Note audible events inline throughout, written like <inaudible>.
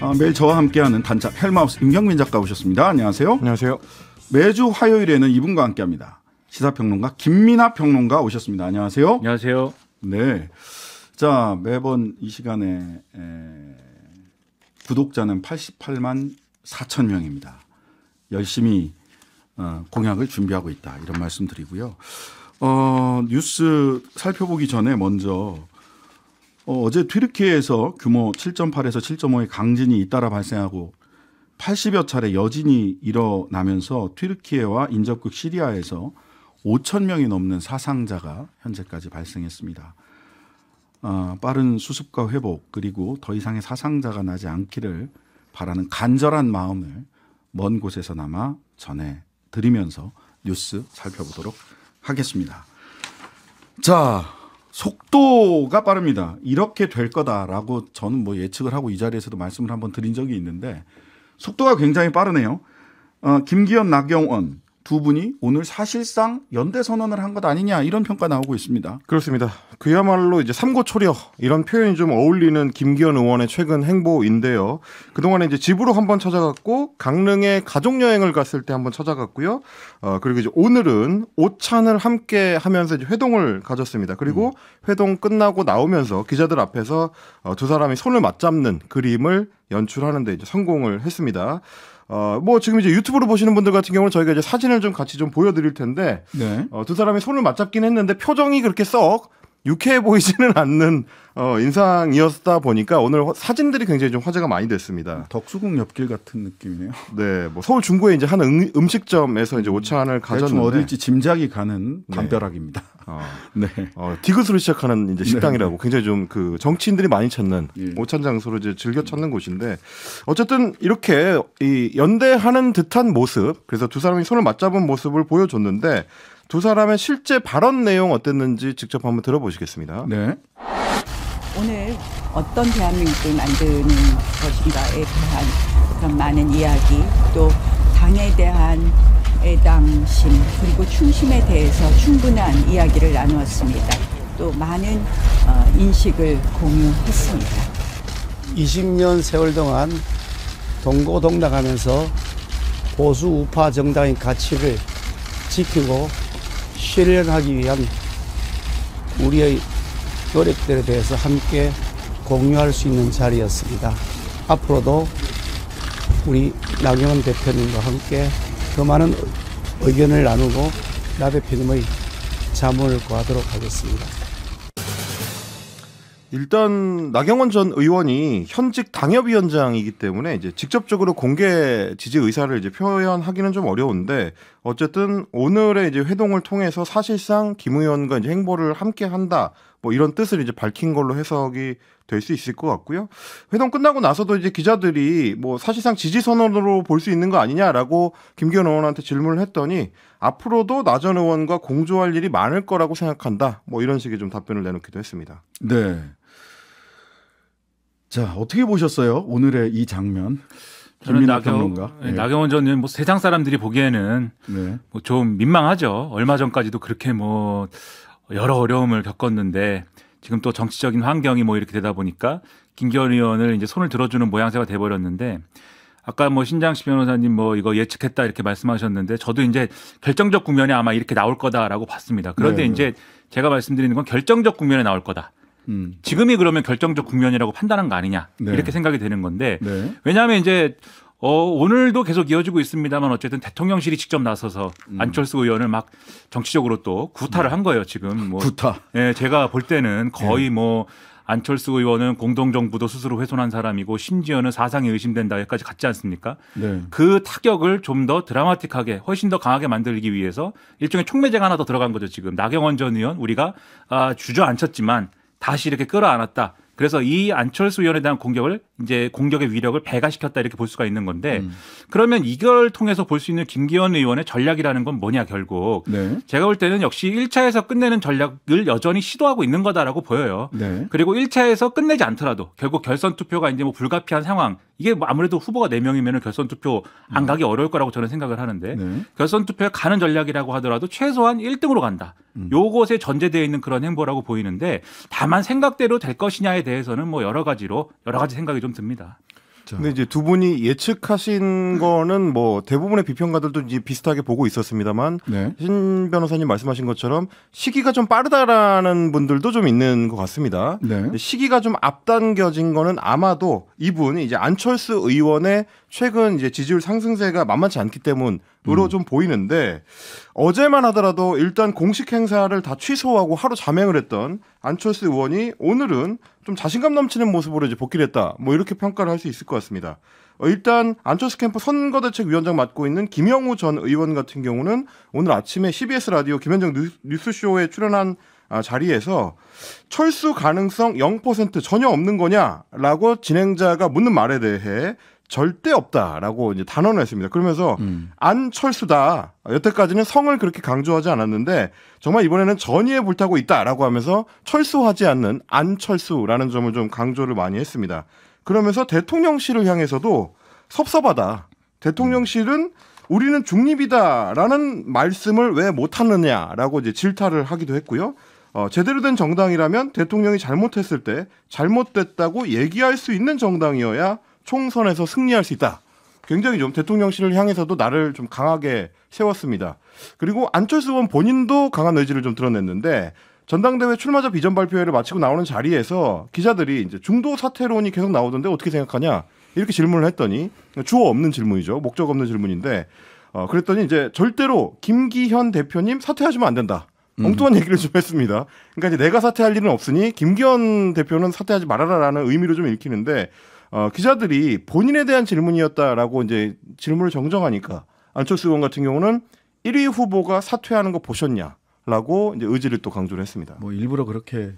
아, 매일 저와 함께하는 단짝 헬마우스 임경민 작가 오셨습니다. 안녕하세요. 안녕하세요. 매주 화요일에는 이분과 함께합니다. 시사평론가 김민아 평론가 오셨습니다. 안녕하세요. 안녕하세요. 네. 자 매번 이 시간에 에, 구독자는 88만 4천 명입니다. 열심히 어, 공약을 준비하고 있다 이런 말씀드리고요. 어, 뉴스 살펴보기 전에 먼저 어, 어제 트르키예에서 규모 7.8에서 7.5의 강진이 잇따라 발생하고 80여 차례 여진이 일어나면서 트르키예와 인접국 시리아에서 5천 명이 넘는 사상자가 현재까지 발생했습니다. 어, 빠른 수습과 회복 그리고 더 이상의 사상자가 나지 않기를 바라는 간절한 마음을 먼 곳에서나마 전해 드리면서 뉴스 살펴보도록 하겠습니다. 자, 속도가 빠릅니다. 이렇게 될 거다라고 저는 뭐 예측을 하고 이 자리에서도 말씀을 한번 드린 적이 있는데 속도가 굉장히 빠르네요. 어, 김기현, 나경원, 두 분이 오늘 사실상 연대 선언을 한 것 아니냐 이런 평가 나오고 있습니다. 그렇습니다. 그야말로 이제 삼고 초려 이런 표현이 좀 어울리는 김기현 의원의 최근 행보인데요. 그동안에 이제 집으로 한번 찾아갔고 강릉에 가족 여행을 갔을 때 한번 찾아갔고요. 어 그리고 이제 오늘은 오찬을 함께 하면서 이제 회동을 가졌습니다. 그리고 음. 회동 끝나고 나오면서 기자들 앞에서 어, 두 사람이 손을 맞잡는 그림을 연출하는데 이제 성공을 했습니다. 어, 뭐 지금 이제 유튜브로 보시는 분들 같은 경우는 저희가 이제 사진을 좀 같이 좀 보여드릴 텐데 네. 어, 두 사람이 손을 맞잡긴 했는데 표정이 그렇게 썩 유쾌해 보이지는 <laughs> 않는 어, 인상이었다 보니까 오늘 사진들이 굉장히 좀 화제가 많이 됐습니다. 음, 덕수궁 옆길 같은 느낌이네요. <laughs> 네, 뭐 서울 중구에 이제 한 음, 식점에서 이제 오찬을 가졌는데 어디지 짐작이 가는 네. 담벼락입니다. 네. <laughs> 어, 네, 어, 디귿으로 시작하는 이제 네. 식당이라고 네. 굉장히 좀 그 정치인들이 많이 찾는 예. 오찬 장소로 이제 즐겨 찾는 곳인데 어쨌든 이렇게 이 연대하는 듯한 모습, 그래서 두 사람이 손을 맞잡은 모습을 보여줬는데 두 사람의 실제 발언 내용 어땠는지 직접 한번 들어보시겠습니다. 네. 오늘 어떤 대한민국을 만드는 것인가에 대한 그런 많은 이야기 또 당에 대한 애당심 그리고 충심에 대해서 충분한 이야기를 나누었습니다. 또 많은 어, 인식을 공유했습니다. 20년 세월 동안 동고동락하면서 보수 우파 정당의 가치를 지키고 실현하기 위한 우리의 노력들에 대해서 함께 공유할 수 있는 자리였습니다. 앞으로도 우리 나경원 대표님과 함께 더 많은 의견을 나누고 나대표님의 자문을 구하도록 하겠습니다. 일단 나경원 전 의원이 현직 당협위원장이기 때문에 이제 직접적으로 공개 지지 의사를 이제 표현하기는 좀 어려운데 어쨌든 오늘의 이제 회동을 통해서 사실상 김 의원과 이제 행보를 함께 한다 뭐 이런 뜻을 이제 밝힌 걸로 해석이 될 수 있을 것 같고요. 회동 끝나고 나서도 이제 기자들이 뭐 사실상 지지 선언으로 볼 수 있는 거 아니냐라고 김기현 의원한테 질문을 했더니 앞으로도 나 전 의원과 공조할 일이 많을 거라고 생각한다. 뭐 이런 식의 좀 답변을 내놓기도 했습니다. 네. 자 어떻게 보셨어요 오늘의 이 장면? 저는 나경, 네, 네. 나경원 전 의원 뭐 세상 사람들이 보기에는 네. 뭐좀 민망하죠. 얼마 전까지도 그렇게 뭐 여러 어려움을 겪었는데 지금 또 정치적인 환경이 뭐 이렇게 되다 보니까 김기현 의원을 이제 손을 들어주는 모양새가 돼버렸는데 아까 뭐 신장식 변호사님 뭐 이거 예측했다 이렇게 말씀하셨는데 저도 이제 결정적 국면에 아마 이렇게 나올 거다라고 봤습니다. 그런데 네. 이제 제가 말씀드리는 건 결정적 국면에 나올 거다. 음. 지금이 그러면 결정적 국면이라고 판단한 거 아니냐 네. 이렇게 생각이 되는 건데 네. 왜냐하면 이제 어, 오늘도 계속 이어지고 있습니다만 어쨌든 대통령실이 직접 나서서 음. 안철수 의원을 막 정치적으로 또 구타를 네. 한 거예요 지금 뭐 구타. 예, 제가 볼 때는 거의 네. 뭐 안철수 의원은 공동정부도 스스로 훼손한 사람이고 심지어는 사상이 의심된다까지 여기 갔지 않습니까? 네. 그 타격을 좀 더 드라마틱하게 훨씬 더 강하게 만들기 위해서 일종의 촉매제가 하나 더 들어간 거죠 지금 나경원 전 의원 우리가 아, 주저앉혔지만 다시 이렇게 끌어안았다. 그래서 이 안철수 의원에 대한 공격을 이제 공격의 위력을 배가시켰다 이렇게 볼 수가 있는 건데 음. 그러면 이걸 통해서 볼 수 있는 김기현 의원의 전략이라는 건 뭐냐 결국 네. 제가 볼 때는 역시 1차에서 끝내는 전략을 여전히 시도하고 있는 거다라고 보여요. 네. 그리고 1차에서 끝내지 않더라도 결국 결선 투표가 이제 뭐 불가피한 상황 이게 뭐 아무래도 후보가 4명이면 결선 투표 안 음. 가기 어려울 거라고 저는 생각을 하는데 네. 결선 투표에 가는 전략이라고 하더라도 최소한 1등으로 간다. 음. 요것에 전제되어 있는 그런 행보라고 보이는데 다만 생각대로 될 것이냐에 대해서는 뭐 여러 가지로 여러 가지 생각이 좀좀 듭니다. 근데 이제 두 분이 예측하신 거는 뭐 대부분의 비평가들도 이제 비슷하게 보고 있었습니다만 네. 신 변호사님 말씀하신 것처럼 시기가 좀 빠르다라는 분들도 좀 있는 것 같습니다. 네. 시기가 좀 앞당겨진 거는 아마도 이분 이제 안철수 의원의 최근 이제 지지율 상승세가 만만치 않기 때문으로 음. 좀 보이는데 어제만 하더라도 일단 공식 행사를 다 취소하고 하루 자행을 했던 안철수 의원이 오늘은 좀 자신감 넘치는 모습으로 이제 복귀를 했다. 뭐 이렇게 평가를 할 수 있을 것 같습니다. 어, 일단 안철수 캠프 선거대책위원장 맡고 있는 김영우 전 의원 같은 경우는 오늘 아침에 CBS 라디오 김현정 뉴스쇼에 출연한 아, 자리에서 철수 가능성 0% 전혀 없는 거냐라고 진행자가 묻는 말에 대해 절대 없다라고 이제 단언을 했습니다. 그러면서 음. 안철수다. 여태까지는 성을 그렇게 강조하지 않았는데 정말 이번에는 전의에 불타고 있다라고 하면서 철수하지 않는 안철수라는 점을 좀 강조를 많이 했습니다. 그러면서 대통령실을 향해서도 섭섭하다. 대통령실은 우리는 중립이다라는 말씀을 왜 못하느냐라고 이제 질타를 하기도 했고요. 어, 제대로 된 정당이라면 대통령이 잘못했을 때 잘못됐다고 얘기할 수 있는 정당이어야 총선에서 승리할 수 있다. 굉장히 좀 대통령실을 향해서도 나를 좀 강하게 세웠습니다. 그리고 안철수 의원 본인도 강한 의지를 좀 드러냈는데 전당대회 출마자 비전 발표회를 마치고 나오는 자리에서 기자들이 이제 중도 사퇴론이 계속 나오던데 어떻게 생각하냐 이렇게 질문을 했더니 주어 없는 질문이죠 목적 없는 질문인데 어 그랬더니 이제 절대로 김기현 대표님 사퇴하시면 안 된다 음. 엉뚱한 얘기를 좀 했습니다. 그러니까 이제 내가 사퇴할 일은 없으니 김기현 대표는 사퇴하지 말아라라는 의미로 좀 읽히는데 어, 기자들이 본인에 대한 질문이었다라고 이제 질문을 정정하니까 안철수 의원 같은 경우는 1위 후보가 사퇴하는 거 보셨냐라고 이제 의지를 또 강조를 했습니다. 뭐 일부러 그렇게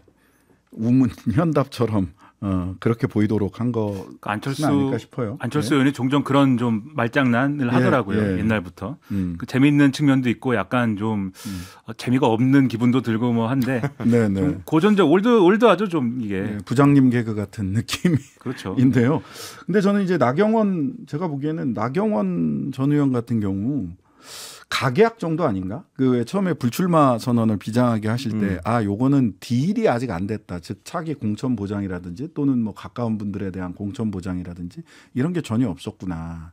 우문 <laughs> 현답처럼 어, 그렇게 보이도록 한거 그러니까 안철수 아닐까 싶어요. 안철수 예. 의원이 네. 종종 그런 좀 말장난을 예, 하더라고요. 예. 옛날부터 음. 그 재미있는 측면도 있고 약간 좀 음. 어, 재미가 없는 기분도 들고 뭐 한데 <laughs> 네, 네. 좀 고전적 올드 올드하죠 좀 이게 네, 부장님 개그 같은 느낌이 그렇죠. <laughs> 인데요. 근데 저는 이제 나경원 제가 보기에는 나경원 전 의원 같은 경우 가계약 정도 아닌가? 그왜 처음에 불출마 선언을 비장하게 하실 때, 음. 아, 요거는 딜이 아직 안 됐다. 즉, 차기 공천 보장이라든지 또는 뭐 가까운 분들에 대한 공천 보장이라든지 이런 게 전혀 없었구나.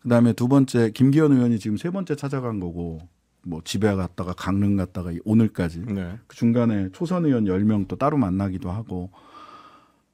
그 다음에 두 번째, 김기현 의원이 지금 세 번째 찾아간 거고, 뭐 집에 갔다가 강릉 갔다가 오늘까지. 네. 그 중간에 초선 의원 10명 또 따로 만나기도 하고,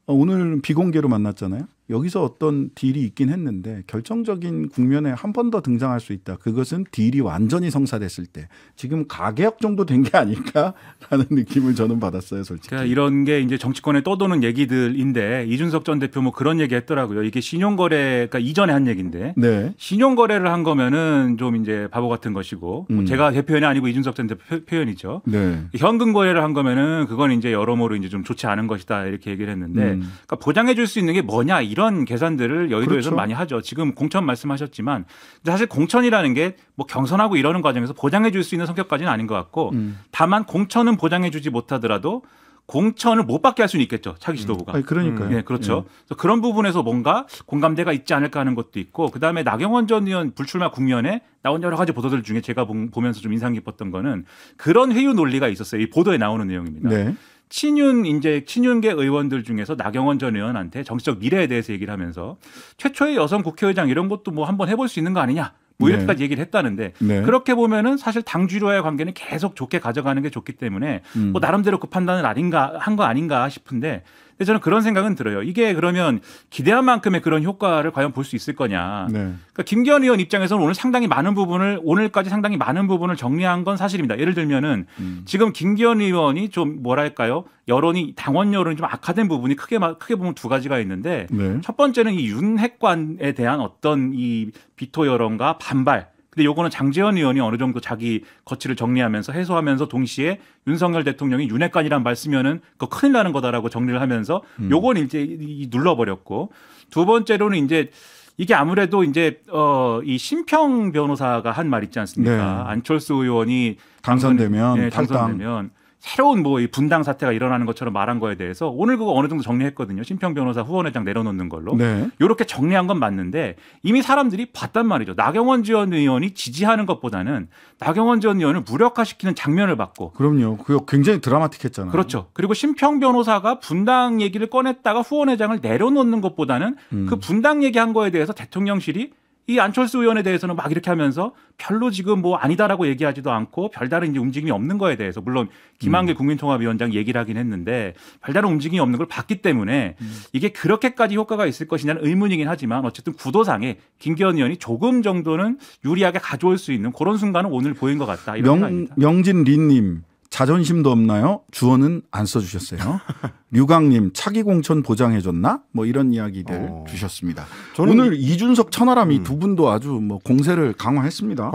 어, 오늘 비공개로 만났잖아요. 여기서 어떤 딜이 있긴 했는데 결정적인 국면에 한 번 더 등장할 수 있다. 그것은 딜이 완전히 성사됐을 때 지금 가계약 정도 된 게 아닐까라는 <laughs> 느낌을 저는 받았어요, 솔직히. 그러니까 이런 게 이제 정치권에 떠도는 얘기들인데 이준석 전 대표 뭐 그런 얘기 했더라고요. 이게 신용거래 그러니까 이전에 한 얘기인데 네. 신용거래를 한 거면은 좀 이제 바보 같은 것이고 뭐 음. 제가 대 표현이 아니고 이준석 전 대표 표현이죠. 네. 현금 거래를 한 거면은 그건 이제 여러모로 이제 좀 좋지 않은 것이다 이렇게 얘기를 했는데 음. 그러니까 보장해 줄 수 있는 게 뭐냐 이런 이런 계산들을 여의도에서 그렇죠. 많이 하죠. 지금 공천 말씀하셨지만 사실 공천이라는 게 뭐 경선하고 이러는 과정에서 보장해 줄 수 있는 성격까지는 아닌 것 같고 음. 다만 공천은 보장해 주지 못하더라도 공천을 못 받게 할 수는 있겠죠. 차기 음. 지도부가. 아 그러니까요. 음. 예, 그렇죠. 예. 그래서 그런 부분에서 뭔가 공감대가 있지 않을까 하는 것도 있고 그다음에 나경원 전 의원 불출마 국면에 나온 여러 가지 보도들 중에 제가 보면서 좀 인상 깊었던 거는 그런 회유 논리가 있었어요. 이 보도에 나오는 내용입니다. 네. 친윤 이제 친윤계 의원들 중에서 나경원 전 의원한테 정치적 미래에 대해서 얘기를 하면서 최초의 여성 국회의장 이런 것도 뭐 한번 해볼 수 있는 거 아니냐 뭐 네. 이렇게까지 네. 얘기를 했다는데 네. 그렇게 보면은 사실 당주로와의 관계는 계속 좋게 가져가는 게 좋기 때문에 뭐 음. 뭐 나름대로 그 판단을 아닌가 한 거 아닌가 싶은데 근데 저는 그런 생각은 들어요. 이게 그러면 기대한 만큼의 그런 효과를 과연 볼 수 있을 거냐. 네. 그러니까 김기현 의원 입장에서는 오늘 상당히 많은 부분을 오늘까지 상당히 많은 부분을 정리한 건 사실입니다. 예를 들면은 음. 지금 김기현 의원이 좀 뭐랄까요? 여론이 당원 여론이 좀 악화된 부분이 크게 크게 보면 두 가지가 있는데 네. 첫 번째는 이 윤핵관에 대한 어떤 이 비토 여론과 반발 근데 요거는 장재현 의원이 어느 정도 자기 거취를 정리하면서 해소하면서 동시에 윤석열 대통령이 윤핵관이란 말씀이면은그거 큰일 나는 거다라고 정리를 하면서 음. 요건 이제 눌러버렸고 두 번째로는 이제 이게 아무래도 이제 어이 심평 변호사가 한 말 있지 않습니까? 네. 안철수 의원이 당선되면 네, 당 예, 당선되면 새로운 뭐 이 분당 사태가 일어나는 것처럼 말한 거에 대해서 오늘 그거 어느 정도 정리했거든요. 심평 변호사 후원회장 내려놓는 걸로. 네. 이렇게 정리한 건 맞는데 이미 사람들이 봤단 말이죠. 나경원 지원 의원이 지지하는 것보다는 나경원 지원 의원을 무력화시키는 장면을 봤고. 그럼요. 그거 굉장히 드라마틱했잖아요. 그렇죠. 그리고 심평 변호사가 분당 얘기를 꺼냈다가 후원회장을 내려놓는 것보다는 음. 그 분당 얘기한 거에 대해서 대통령실이 이 안철수 의원에 대해서는 막 이렇게 하면서 별로 지금 뭐 아니다라고 얘기하지도 않고 별다른 이제 움직임이 없는 거에 대해서 물론 김한길 음. 국민통합위원장 얘기를 하긴 했는데 별다른 움직임이 없는 걸 봤기 때문에 음. 이게 그렇게까지 효과가 있을 것이냐는 의문이긴 하지만 어쨌든 구도상에 김기현 의원이 조금 정도는 유리하게 가져올 수 있는 그런 순간은 오늘 보인 것 같다. 이런 명, 생각입니다. 명진 린님 자존심도 없나요? 주어는 안 써주셨어요. <laughs> 류강님 차기 공천 보장해줬나? 뭐 이런 이야기들 어. 주셨습니다. 오늘 이준석 천하람이 음. 두 분도 아주 뭐 공세를 강화했습니다.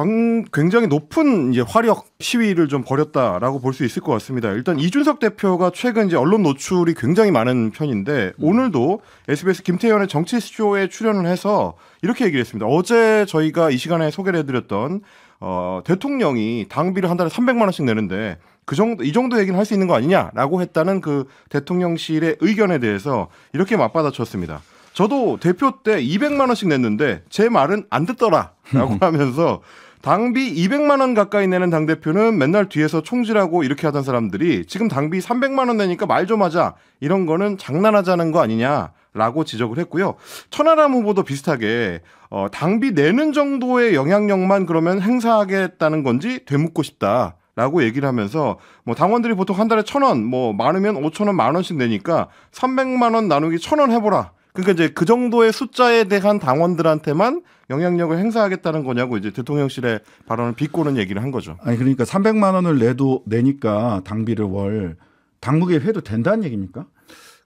굉장히 높은 이제 화력 시위를 좀 벌였다라고 볼 수 있을 것 같습니다. 일단 이준석 대표가 최근 이제 언론 노출이 굉장히 많은 편인데 음. 오늘도 SBS 김태현의 정치쇼에 출연을 해서 이렇게 얘기를 했습니다. 어제 저희가 이 시간에 소개를 해드렸던 어, 대통령이 당비를 한 달에 300만 원씩 내는데 그 정도 이 정도 얘기는 할 수 있는 거 아니냐라고 했다는 그 대통령실의 의견에 대해서 이렇게 맞받아쳤습니다. 저도 대표 때 200만 원씩 냈는데 제 말은 안 듣더라라고 음. 하면서 당비 200만 원 가까이 내는 당 대표는 맨날 뒤에서 총질하고 이렇게 하던 사람들이 지금 당비 300만 원 내니까 말 좀 하자 이런 거는 장난하자는 거 아니냐. 라고 지적을 했고요. 천하람 후보도 비슷하게 어, 당비 내는 정도의 영향력만 그러면 행사하겠다는 건지 되묻고 싶다. 라고 얘기를 하면서 뭐 당원들이 보통 한 달에 천 원, 뭐 많으면 오천 원, 만 원씩 내니까 삼백만 원 나누기 천 원 해보라. 그러니까 이제 그 정도의 숫자에 대한 당원들한테만 영향력을 행사하겠다는 거냐고 이제 대통령실의 발언을 비꼬는 얘기를 한 거죠. 아니 그러니까 300만 원을 내도 내니까 당비를 월 당국에 해도 된다는 얘기입니까?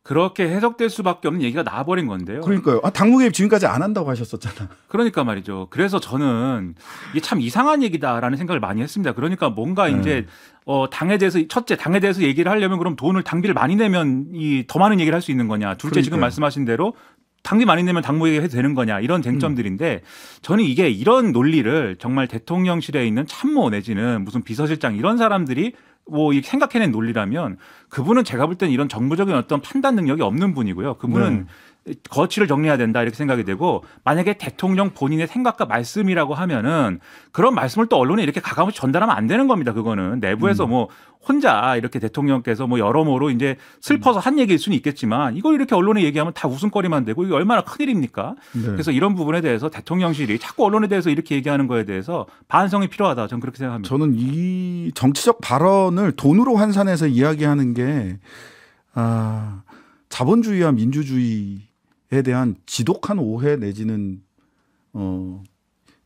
그렇게 해석될 수밖에 없는 얘기가 나와버린 건데요. 그러니까요. 아, 당국 에 지금까지 안 한다고 하셨었잖아. 그러니까 말이죠. 그래서 저는 이게 참 이상한 얘기다라는 생각을 많이 했습니다. 그러니까 뭔가 네. 이제 어, 당에 대해서 첫째 당에 대해서 얘기를 하려면 그럼 돈을 당비를 많이 내면 이 더 많은 얘기를 할 수 있는 거냐. 둘째 그러니까요. 지금 말씀하신 대로 당비 많이 내면 당무개게 해도 되는 거냐 이런 쟁점들인데 저는 이게 이런 논리를 정말 대통령실에 있는 참모 내지는 무슨 비서실장 이런 사람들이 뭐 이렇게 생각해낸 논리라면 그분은 제가 볼 땐 이런 정부적인 어떤 판단 능력이 없는 분이고요. 그분은 네. 거취를 정리해야 된다 이렇게 생각이 되고 만약에 대통령 본인의 생각과 말씀이라고 하면은 그런 말씀을 또 언론에 이렇게 가감없이 전달하면 안 되는 겁니다. 그거는 내부에서 음. 뭐 혼자 이렇게 대통령께서 뭐 여러모로 이제 슬퍼서 음. 한 얘기일 수는 있겠지만 이걸 이렇게 언론에 얘기하면 다 웃음거리만 되고 이게 얼마나 큰일입니까? 네. 그래서 이런 부분에 대해서 대통령실이 자꾸 언론에 대해서 이렇게 얘기하는 거에 대해서 반성이 필요하다. 저는 그렇게 생각합니다. 저는 이 정치적 발언을 돈으로 환산해서 이야기하는 게 아, 자본주의와 민주주의 에 대한 지독한 오해 내지는 어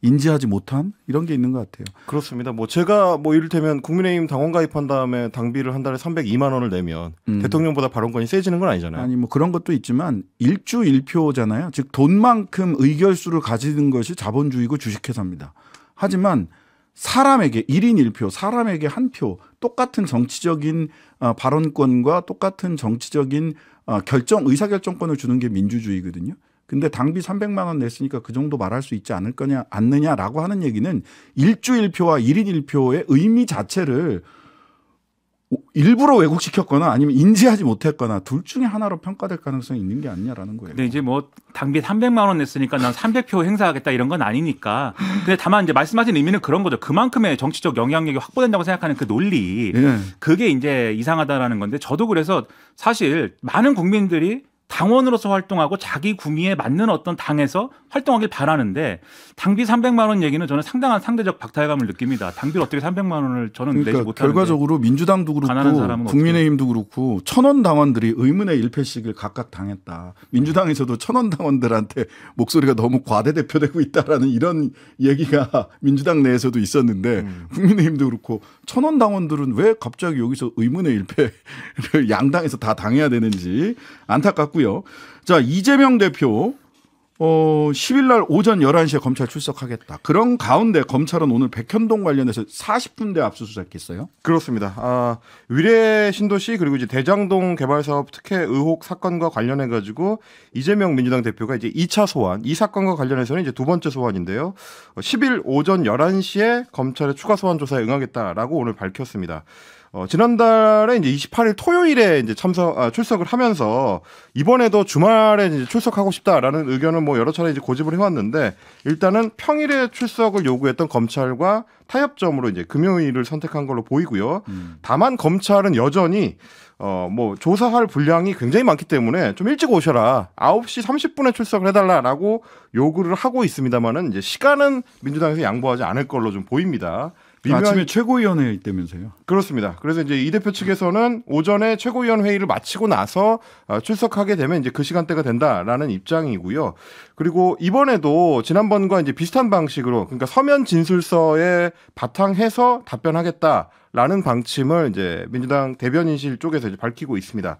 인지하지 못한 이런 게 있는 것 같아요. 그렇습니다. 뭐 제가 뭐 이를테면 국민의힘 당원 가입한 다음에 당비를 한 달에 302만 원을 내면 음. 대통령보다 발언권이 세지는 건 아니잖아요. 아니 뭐 그런 것도 있지만 일주 일표잖아요. 즉 돈만큼 의결수를 가지는 것이 자본주의고 주식회사입니다. 하지만 사람에게 일인일표 사람에게 한 표 똑같은 정치적인 어, 발언권과 똑같은 정치적인 어, 결정 의사결정권을 주는 게 민주주의거든요. 근데 당비 300만 원 냈으니까 그 정도 말할 수 있지 않을 거냐 않느냐라고 하는 얘기는 일주일표와 1인 1표의 의미 자체를 일부러 왜곡시켰거나 아니면 인지하지 못했거나 둘 중에 하나로 평가될 가능성이 있는 게 아니냐라는 거예요. 근 이제 뭐 당비 300만 원 냈으니까 난 300표 행사하겠다 이런 건 아니니까. 근데 다만 이제 말씀하신 의미는 그런 거죠. 그만큼의 정치적 영향력이 확보된다고 생각하는 그 논리. 네. 그게 이제 이상하다라는 건데 저도 그래서 사실 많은 국민들이 당원으로서 활동하고 자기 구미에 맞는 어떤 당에서 활동하길 바라는데 당비 300만 원 얘기는 저는 상당한 상대적 박탈감을 느낍니다. 당비를 어떻게 300만 원을 저는 그러니까 내지 못하는 결과적으로 민주당도 그렇고 국민의힘도 그렇고 천원 당원들이 의문의 일패씩을 각각 당했다. 민주당에서도 천원 당원들한테 목소리가 너무 과대대표되고 있다라는 이런 얘기가 민주당 내에서도 있었는데 음. 국민의힘도 그렇고 천원 당원들은 왜 갑자기 여기서 의문의 일패를 <laughs> 양당에서 다 당해야 되는지 안타깝고요. 있고요. 자, 이재명 대표 어, 10일 날 오전 11시에 검찰 출석하겠다. 그런 가운데 검찰은 오늘 백현동 관련해서 40분대 압수수색했어요? 그렇습니다. 아, 위례 신도시 그리고 이제 대장동 개발 사업 특혜 의혹 사건과 관련해 가지고 이재명 민주당 대표가 이제 2차 소환, 이 사건과 관련해서는 이제 두 번째 소환인데요. 10일 오전 11시에 검찰의 추가 소환 조사에 응하겠다라고 오늘 밝혔습니다. 어, 지난달에 이제 28일 토요일에 이제 참석 아, 출석을 하면서 이번에도 주말에 이제 출석하고 싶다라는 의견을 뭐 여러 차례 이제 고집을 해왔는데 일단은 평일에 출석을 요구했던 검찰과 타협점으로 이제 금요일을 선택한 걸로 보이고요. 음. 다만 검찰은 여전히 어, 뭐, 조사할 분량이 굉장히 많기 때문에 좀 일찍 오셔라. 9시 30분에 출석을 해달라라고 요구를 하고 있습니다만은 이제 시간은 민주당에서 양보하지 않을 걸로 좀 보입니다. 밀면 아침에 최고위원회 있다면서요? 그렇습니다. 그래서 이제 이 대표 측에서는 오전에 최고위원 회의를 마치고 나서 어, 출석하게 되면 이제 그 시간대가 된다라는 입장이고요. 그리고 이번에도 지난번과 이제 비슷한 방식으로 그러니까 서면 진술서에 바탕해서 답변하겠다. 라는 방침을 이제 민주당 대변인실 쪽에서 이제 밝히고 있습니다.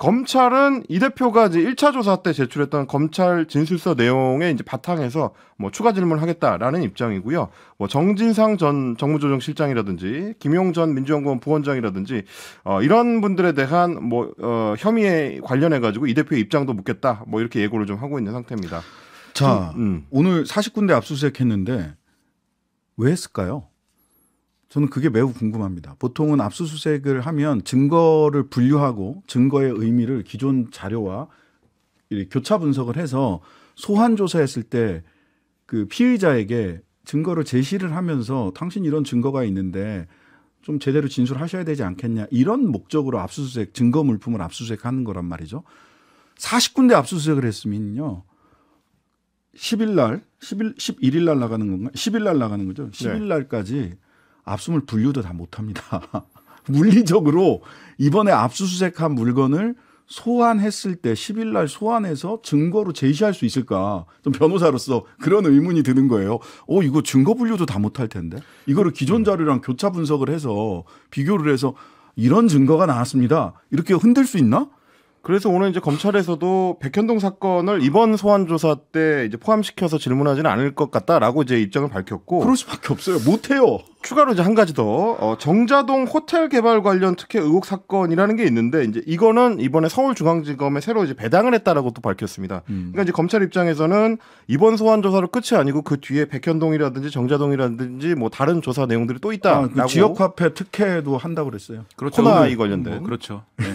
검찰은 이 대표가 이제 1차 조사 때 제출했던 검찰 진술서 내용에 이제 바탕에서 뭐 추가 질문을 하겠다라는 입장이고요. 뭐 정진상 전 정무조정실장이라든지 김용 전 민주연구원 부원장이라든지 어 이런 분들에 대한 뭐어 혐의에 관련해 가지고 이 대표의 입장도 묻겠다. 뭐 이렇게 예고를 좀 하고 있는 상태입니다. 자, 음. 오늘 40군데 압수수색했는데 왜 했을까요? 저는 그게 매우 궁금합니다. 보통은 압수수색을 하면 증거를 분류하고 증거의 의미를 기존 자료와 교차 분석을 해서 소환 조사했을 때 그 피의자에게 증거를 제시를 하면서 당신 이런 증거가 있는데 좀 제대로 진술하셔야 되지 않겠냐 이런 목적으로 압수수색 증거 물품을 압수수색하는 거란 말이죠. 40군데 압수수색을 했으면요. 10일 날, 10일 11일 날 나가는 건가? 10일 날 나가는 거죠. 10일 날까지 네. 압수물 분류도 다 못합니다. <laughs> 물리적으로 이번에 압수수색한 물건을 소환했을 때 10일 날 소환해서 증거로 제시할 수 있을까? 좀 변호사로서 그런 의문이 드는 거예요. 어, 이거 증거 분류도 다 못할 텐데. 이거를 기존 자료랑 교차 분석을 해서 비교를 해서 이런 증거가 나왔습니다. 이렇게 흔들 수 있나? 그래서 오늘 이제 검찰에서도 백현동 사건을 이번 소환 조사 때 이제 포함시켜서 질문하지는 않을 것 같다라고 이제 입장을 밝혔고 그럴 수밖에 없어요. 못 해요. 추가로 이제 한 가지 더 어, 정자동 호텔 개발 관련 특혜 의혹 사건이라는 게 있는데 이제 이거는 이번에 서울중앙지검에 새로 이제 배당을 했다라고 또 밝혔습니다. 음. 그러니까 이제 검찰 입장에서는 이번 소환 조사로 끝이 아니고 그 뒤에 백현동이라든지 정자동이라든지 뭐 다른 조사 내용들이 또 있다. 아, 그 지역화폐 특혜도 한다고 그랬어요. 그렇죠. 코나 이 관련된. 뭐, 그렇죠. <laughs> 네.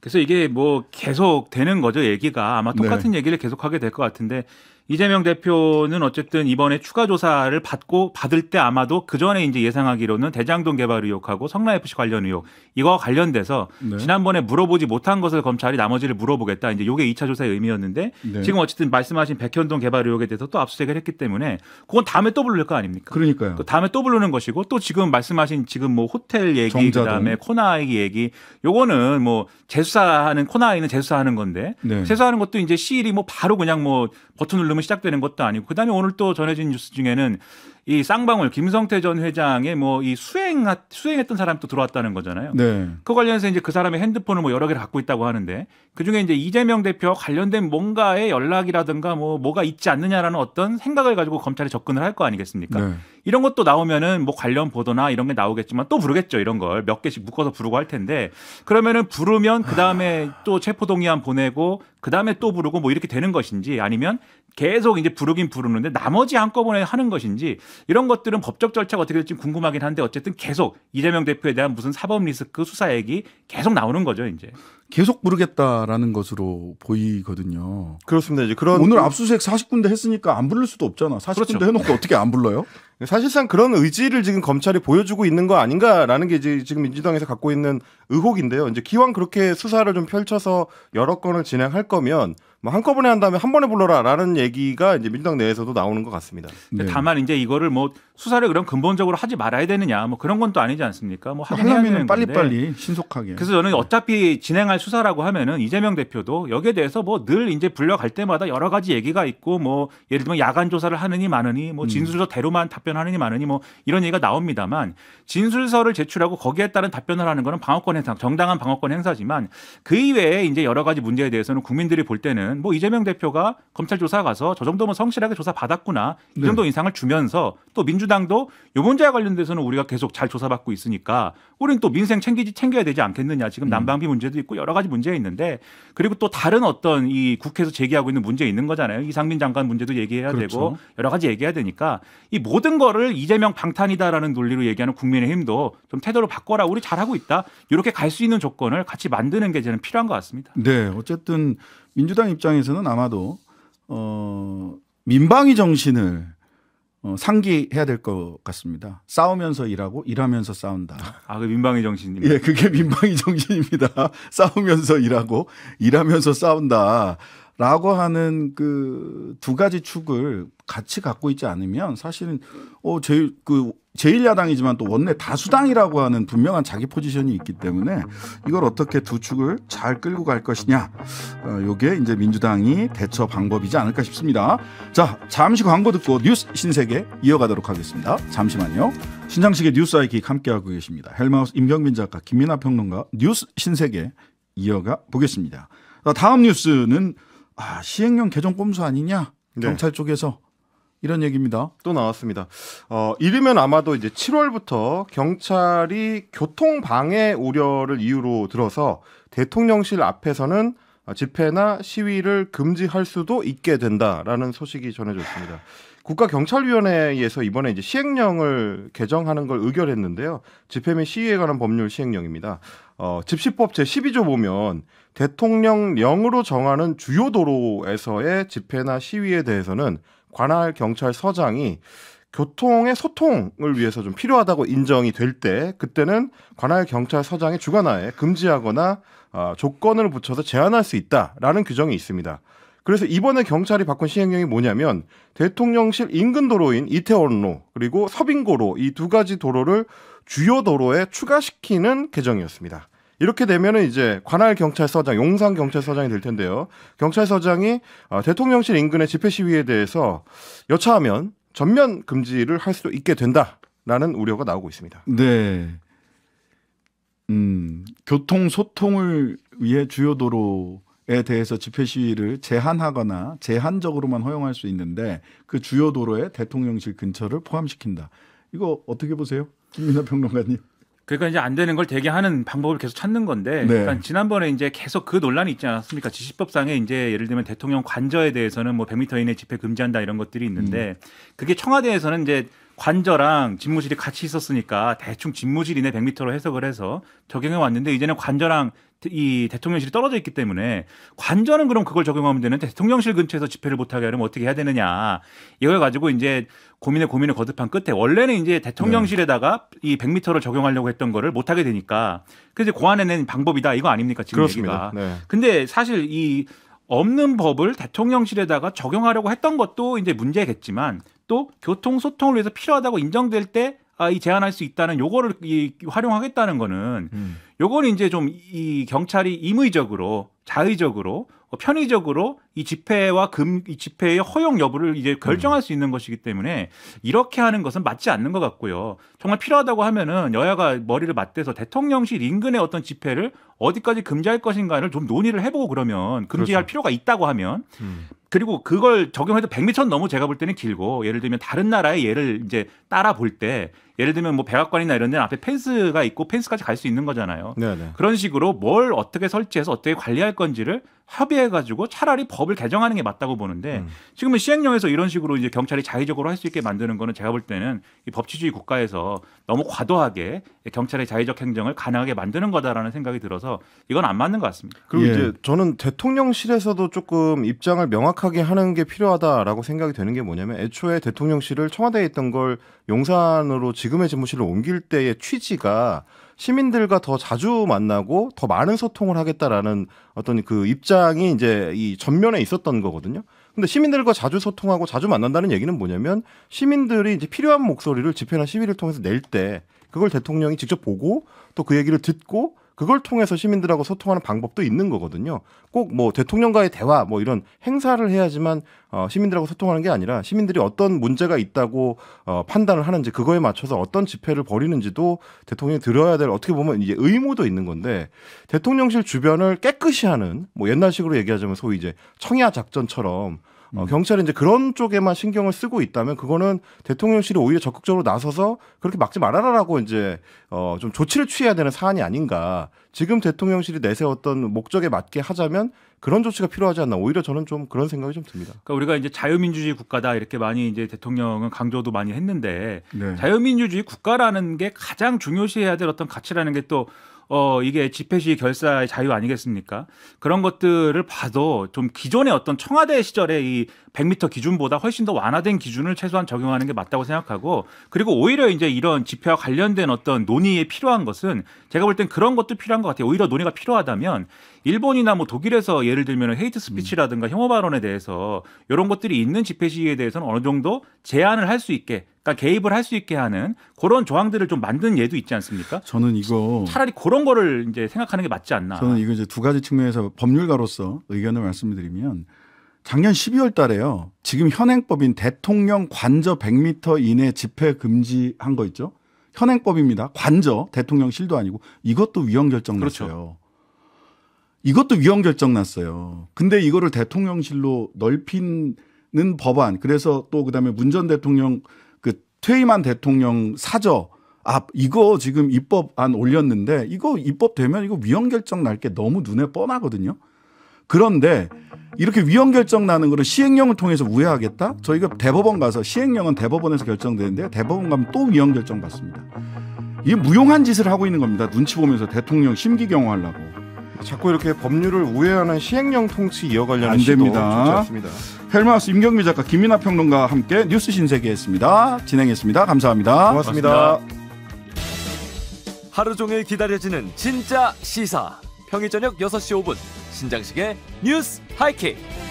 그래서 이게 뭐 계속 되는 거죠 얘기가 아마 네. 똑같은 네. 얘기를 계속 하게 될 것 같은데 이재명 대표는 어쨌든 이번에 추가 조사를 받고 받을 때 아마도 그 전에 이제 예상하기로는 대장동 개발 의혹하고 성남 FC 관련 의혹 이거 와 관련돼서 네. 지난번에 물어보지 못한 것을 검찰이 나머지를 물어보겠다 이제 요게 2차 조사의 의미였는데 네. 지금 어쨌든 말씀하신 백현동 개발 의혹에 대해서 또 압수수색을 했기 때문에 그건 다음에 또 부를 거 아닙니까? 그러니까요. 그 다음에 또 부르는 것이고 또 지금 말씀하신 지금 뭐 호텔 얘기 정자동. 그다음에 코나 얘기 얘기 요거는 뭐 재수사하는 코나 이는 재수사하는 건데 네. 재수사하는 것도 이제 시일이 뭐 바로 그냥 뭐 버튼 누르면 지금은 시작되는 것도 아니고 그다음에 오늘 또 전해진 뉴스 중에는 이 쌍방울 김성태 전 회장의 뭐 이 수행 수행했던 사람이 또 들어왔다는 거잖아요. 네. 그 관련해서 이제 그 사람의 핸드폰을 뭐 여러 개를 갖고 있다고 하는데 그 중에 이제 이재명 대표 관련된 뭔가의 연락이라든가 뭐 뭐가 있지 않느냐라는 어떤 생각을 가지고 검찰에 접근을 할 거 아니겠습니까? 네. 이런 것도 나오면은 뭐 관련 보도나 이런 게 나오겠지만 또 부르겠죠 이런 걸 몇 개씩 묶어서 부르고 할 텐데 그러면은 부르면 그 다음에 또 체포 동의안 보내고 그 다음에 또 부르고 뭐 이렇게 되는 것인지 아니면 계속 이제 부르긴 부르는데 나머지 한꺼번에 하는 것인지 이런 것들은 법적 절차가 어떻게 될지 궁금하긴 한데 어쨌든 계속 이재명 대표에 대한 무슨 사법 리스크 수사액이 계속 나오는 거죠 이제 계속 부르겠다라는 것으로 보이거든요. 그렇습니다. 이제 그런 오늘 압수수색 40군데 했으니까 안 부를 수도 없잖아. 40군데 그렇죠. 해놓고 어떻게 안 불러요? <laughs> 사실상 그런 의지를 지금 검찰이 보여주고 있는 거 아닌가라는 게 이제 지금 민주당에서 갖고 있는 의혹인데요. 이제 기왕 그렇게 수사를 좀 펼쳐서 여러 건을 진행할 거면 뭐 한꺼번에 한 다음에 한 번에 불러라라는 얘기가 이제 민주당 내에서도 나오는 것 같습니다. 네. 다만 이제 이거를 뭐 수사를 그럼 근본적으로 하지 말아야 되느냐 뭐 그런 건 또 아니지 않습니까? 뭐 하려면 빨리빨리 신속하게. 그래서 저는 어차피 진행할 수사라고 하면은 이재명 대표도 여기에 대해서 뭐 늘 이제 불려갈 때마다 여러 가지 얘기가 있고 뭐 예를 들면 야간 조사를 하느니 마느니 뭐 음. 진술서 대로만 답변하느니 마느니 뭐 이런 얘기가 나옵니다만 진술서를 제출하고 거기에 따른 답변을 하는 거는 방어권 행사 정당한 방어권 행사지만 그 이외에 이제 여러 가지 문제에 대해서는 국민들이 볼 때는 뭐 이재명 대표가 검찰 조사 가서 저 정도면 성실하게 조사 받았구나 이 네. 정도 네. 인상을 주면서 또 민주 민주당도 요번제와 관련돼서는 우리가 계속 잘 조사받고 있으니까 우리는 또 민생 챙기지 챙겨야 되지 않겠느냐. 지금 음. 난방비 문제도 있고 여러 가지 문제가 있는데 그리고 또 다른 어떤 이 국회에서 제기하고 있는 문제 있는 거잖아요. 이상민 장관 문제도 얘기해야 그렇죠. 되고 여러 가지 얘기해야 되니까 이 모든 거를 이재명 방탄이다라는 논리로 얘기하는 국민의힘도 좀 태도를 바꿔라. 우리 잘하고 있다. 이렇게 갈 수 있는 조건을 같이 만드는 게 저는 필요한 것 같습니다. 네. 어쨌든 민주당 입장에서는 아마도 어 민방위 정신을 어, 상기해야 될 것 같습니다. 싸우면서 일하고 일하면서 싸운다. 아, 그 민방위 정신입니다. 예, 그게 민방위 정신입니다. <laughs> 싸우면서 일하고 일하면서 싸운다. 라고 하는 그 두 가지 축을 같이 갖고 있지 않으면 사실은 어 제일 그 제일 야당이지만 또 원내 다수당이라고 하는 분명한 자기 포지션이 있기 때문에 이걸 어떻게 두 축을 잘 끌고 갈 것이냐 어, 요게 이제 민주당이 대처 방법이지 않을까 싶습니다. 자 잠시 광고 듣고 뉴스 신세계 이어가도록 하겠습니다. 잠시만요. 신장식의 뉴스 아이킥 함께하고 계십니다. 헬마우스 임경민 작가 김민아 평론가 뉴스 신세계 이어가 보겠습니다. 다음 뉴스는 아, 시행령 개정 꼼수 아니냐? 네. 경찰 쪽에서 이런 얘기입니다. 또 나왔습니다. 어, 이르면 아마도 이제 7월부터 경찰이 교통 방해 우려를 이유로 들어서 대통령실 앞에서는 집회나 시위를 금지할 수도 있게 된다라는 소식이 전해졌습니다. 국가경찰위원회에서 이번에 이제 시행령을 개정하는 걸 의결했는데요. 집회 및 시위에 관한 법률 시행령입니다. 어, 집시법 제12조 보면 대통령령으로 정하는 주요 도로에서의 집회나 시위에 대해서는 관할 경찰서장이 교통의 소통을 위해서 좀 필요하다고 인정이 될 때 그때는 관할 경찰서장의 주관하에 금지하거나 어, 조건을 붙여서 제한할 수 있다라는 규정이 있습니다. 그래서 이번에 경찰이 바꾼 시행령이 뭐냐면 대통령실 인근 도로인 이태원로 그리고 서빙고로 이 두 가지 도로를 주요 도로에 추가시키는 개정이었습니다. 이렇게 되면은 이제 관할 경찰서장, 용산 경찰서장이 될 텐데요. 경찰서장이 어, 대통령실 인근의 집회 시위에 대해서 여차하면 전면 금지를 할 수도 있게 된다라는 우려가 나오고 있습니다. 네. 음, 교통 소통을 위해 주요 도로에 대해서 집회 시위를 제한하거나 제한적으로만 허용할 수 있는데 그 주요 도로에 대통령실 근처를 포함시킨다. 이거 어떻게 보세요? 김민하 평론가님. 그러니까 이제 안 되는 걸대게 하는 방법을 계속 찾는 건데 네. 그러 그러니까 지난번에 이제 계속 그 논란이 있지 않았습니까? 지시법상에 이제 예를 들면 대통령 관저에 대해서는 뭐 100m 이내 집회 금지한다 이런 것들이 있는데 음. 그게 청와대에서는 이제 관저랑 집무실이 같이 있었으니까 대충 집무실이네 100m로 해석을 해서 적용해 왔는데 이제는 관저랑 이 대통령실이 떨어져 있기 때문에 관저는 그럼 그걸 적용하면 되는데 대통령실 근처에서 집회를 못하게 하려면 어떻게 해야 되느냐 이걸 가지고 이제 고민에 고민을 거듭한 끝에 원래는 이제 대통령실에다가 이 100m를 적용하려고 했던 거를 못하게 되니까 그래서 고안해낸 방법이다 이거 아닙니까 지금 그렇습니다. 얘기가 네. 근데 사실 이 없는 법을 대통령실에다가 적용하려고 했던 것도 이제 문제겠지만 또 교통 소통을 위해서 필요하다고 인정될 때 아, 이 제한할 수 있다는 요거를 이, 활용하겠다는 거는 음. 요거는 이제 좀 이 경찰이 임의적으로 자의적으로 어, 편의적으로 이 집회와 금, 이 집회의 허용 여부를 이제 결정할 음. 수 있는 것이기 때문에 이렇게 하는 것은 맞지 않는 것 같고요. 정말 필요하다고 하면은 여야가 머리를 맞대서 대통령실 인근의 어떤 집회를 어디까지 금지할 것인가를 좀 논의를 해보고 그러면 금지할 그렇죠. 필요가 있다고 하면 음. 그리고 그걸 적용해도 100m 너무 제가 볼 때는 길고 예를 들면 다른 나라의 예를 이제 따라 볼 때 예를 들면 뭐 백악관이나 이런 데는 앞에 펜스가 있고 펜스까지 갈 수 있는 거잖아요. 네네. 그런 식으로 뭘 어떻게 설치해서 어떻게 관리할 건지를 협의해가지고 차라리 법을 개정하는 게 맞다고 보는데 음. 지금은 시행령에서 이런 식으로 이제 경찰이 자의적으로 할 수 있게 만드는 거는 제가 볼 때는 이 법치주의 국가에서 너무 과도하게 경찰의 자의적 행정을 가능하게 만드는 거다라는 생각이 들어서 이건 안 맞는 것 같습니다. 그리고 예. 이제 저는 대통령실에서도 조금 입장을 명확하게 하는 게 필요하다라고 생각이 되는 게 뭐냐면 애초에 대통령실을 청와대에 있던 걸 용산으로 지금의 집무실로 옮길 때의 취지가 시민들과 더 자주 만나고 더 많은 소통을 하겠다라는 어떤 그 입장이 이제 이 전면에 있었던 거거든요. 근데 시민들과 자주 소통하고 자주 만난다는 얘기는 뭐냐면 시민들이 이제 필요한 목소리를 집회나 시위를 통해서 낼 때 그걸 대통령이 직접 보고 또 그 얘기를 듣고 그걸 통해서 시민들하고 소통하는 방법도 있는 거거든요. 꼭 뭐 대통령과의 대화 뭐 이런 행사를 해야지만 어, 시민들하고 소통하는 게 아니라 시민들이 어떤 문제가 있다고 어, 판단을 하는지 그거에 맞춰서 어떤 집회를 벌이는지도 대통령이 들어야 될 어떻게 보면 이제 의무도 있는 건데 대통령실 주변을 깨끗이 하는 뭐 옛날식으로 얘기하자면 소위 이제 청야 작전처럼 어, 음. 경찰이 이제 그런 쪽에만 신경을 쓰고 있다면 그거는 대통령실이 오히려 적극적으로 나서서 그렇게 막지 말아라라고 이제 어, 좀 조치를 취해야 되는 사안이 아닌가. 지금 대통령실이 내세웠던 목적에 맞게 하자면 그런 조치가 필요하지 않나 오히려 저는 좀 그런 생각이 좀 듭니다. 그러니까 우리가 이제 자유민주주의 국가다 이렇게 많이 이제 대통령은 강조도 많이 했는데 네. 자유민주주의 국가라는 게 가장 중요시해야 될 어떤 가치라는 게또 어, 이게 집회 시 결사의 자유 아니겠습니까? 그런 것들을 봐도 좀 기존의 어떤 청와대 시절의 이 100m 기준보다 훨씬 더 완화된 기준을 최소한 적용하는 게 맞다고 생각하고 그리고 오히려 이제 이런 집회와 관련된 어떤 논의에 필요한 것은 제가 볼 땐 그런 것도 필요한 것 같아요. 오히려 논의가 필요하다면 일본이나 뭐 독일에서 예를 들면 헤이트 스피치라든가 음. 혐오 발언에 대해서 이런 것들이 있는 집회 시위에 대해서는 어느 정도 제한을 할 수 있게 그러니까 개입을 할 수 있게 하는 그런 조항들을 좀만든 예도 있지 않습니까? 저는 이거 차라리 그런 거를 이제 생각하는 게 맞지 않나. 저는 이거 이제 두 가지 측면에서 법률가로서 의견을 말씀드리면 작년 12월 달에요. 지금 현행법인 대통령 관저 100m 이내 집회 금지한 거 있죠? 현행법입니다. 관저 대통령 실도 아니고 이것도 위헌 결정 그렇죠. 났어요. 이것도 위헌 결정 났어요. 근데 이거를 대통령실로 넓히는 법안 그래서 또 그다음에 문전 대통령 스테이만 대통령 사저 아 이거 지금 입법안 올렸는데 이거 입법되면 이거 위헌 결정 날 게 너무 눈에 뻔하거든요. 그런데 이렇게 위헌 결정 나는 거를 시행령을 통해서 우회하겠다? 저희가 대법원 가서 시행령은 대법원에서 결정되는데 대법원 가면 또 위헌 결정 받습니다. 이 무용한 짓을 하고 있는 겁니다. 눈치 보면서 대통령 심기경호 하려고. 자꾸 이렇게 법률을 우회하는 시행령 통치 이어가려는 시도 좋지 않습니다. 헬마우스 임경미 작가 김민아 평론가와 함께 뉴스 신세계했습니다. 진행했습니다. 감사합니다. 고맙습니다. 고맙습니다. 하루 종일 기다려지는 진짜 시사. 평일 저녁 6시 5분 신장식의 뉴스 하이킥.